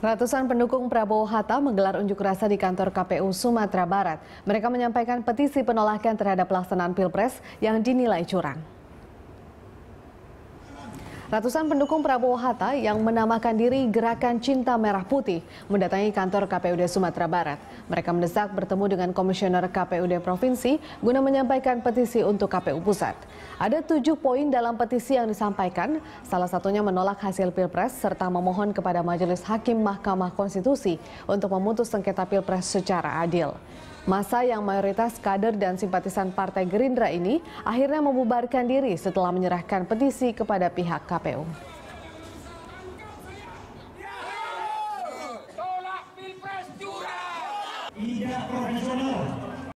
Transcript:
Ratusan pendukung Prabowo Hatta menggelar unjuk rasa di kantor KPU Sumatera Barat. Mereka menyampaikan petisi penolakan terhadap pelaksanaan Pilpres yang dinilai curang. Ratusan pendukung Prabowo Hatta yang menamakan diri Gerakan Cinta Merah Putih mendatangi kantor KPUD Sumatera Barat. Mereka mendesak bertemu dengan Komisioner KPUD Provinsi guna menyampaikan petisi untuk KPU Pusat. Ada tujuh poin dalam petisi yang disampaikan, salah satunya menolak hasil Pilpres serta memohon kepada Majelis Hakim Mahkamah Konstitusi untuk memutus sengketa Pilpres secara adil. Masa yang mayoritas kader dan simpatisan Partai Gerindra ini akhirnya membubarkan diri setelah menyerahkan petisi kepada pihak KPU.